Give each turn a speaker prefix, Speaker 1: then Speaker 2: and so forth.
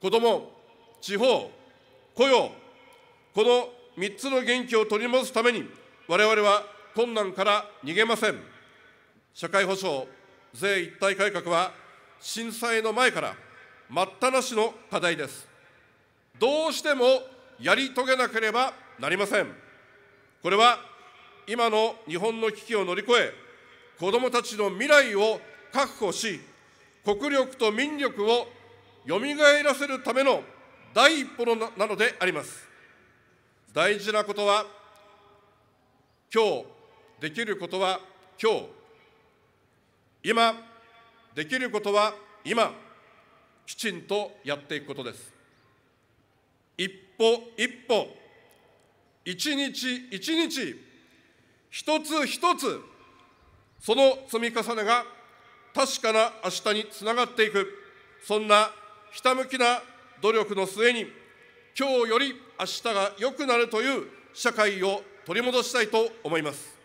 Speaker 1: 子ども、地方、雇用、この3つの元気を取り戻すために、我々は困難から逃げません。社会保障、税一体改革は、震災の前から待ったなしの課題です。どうしてもやり遂げなければなりません。これは今の日本の危機を乗り越え、子どもたちの未来を確保し、国力と民力をよみがえらせるための第一歩なのであります。大事なことは、今日、できることは今日、今、できることは今、きちんとやっていくことです。一歩一歩、一日一日、一つ一つ、その積み重ねが確かな明日につながっていく、そんなひたむきな努力の末に、今日より明日が良くなるという社会を取り戻したいと思います。